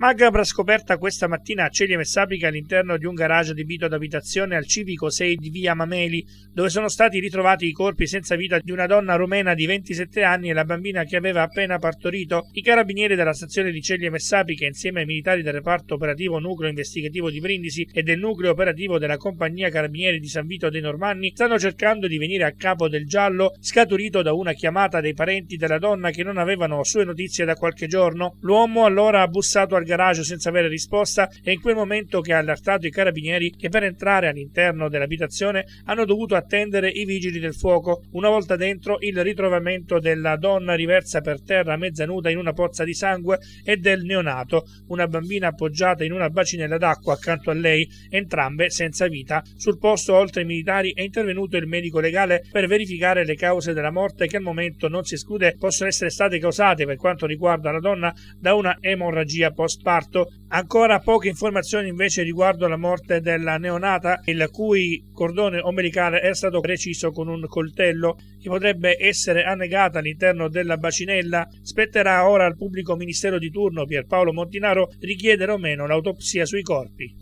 Magabra scoperta questa mattina a Celie Messapica all'interno di un garage adibito ad abitazione al civico 6 di via Mameli, dove sono stati ritrovati i corpi senza vita di una donna rumena di 27 anni e la bambina che aveva appena partorito. I carabinieri della stazione di Celie Messapica, insieme ai militari del reparto operativo nucleo investigativo di Brindisi e del nucleo operativo della compagnia carabinieri di San Vito dei Normanni, stanno cercando di venire a capo del giallo scaturito da una chiamata dei parenti della donna che non avevano sue notizie da qualche giorno. L'uomo allora ha bussato al garage senza avere risposta è in quel momento che ha allertato i carabinieri che per entrare all'interno dell'abitazione hanno dovuto attendere i vigili del fuoco. Una volta dentro il ritrovamento della donna riversa per terra mezza nuda in una pozza di sangue e del neonato, una bambina appoggiata in una bacinella d'acqua accanto a lei, entrambe senza vita. Sul posto oltre ai militari è intervenuto il medico legale per verificare le cause della morte che al momento non si esclude possono essere state causate per quanto riguarda la donna da una emorragia post sparto. Ancora poche informazioni invece riguardo la morte della neonata, il cui cordone ombelicale è stato reciso con un coltello che potrebbe essere annegata all'interno della bacinella. Spetterà ora al pubblico ministero di turno Pierpaolo Montinaro richiedere o meno l'autopsia sui corpi.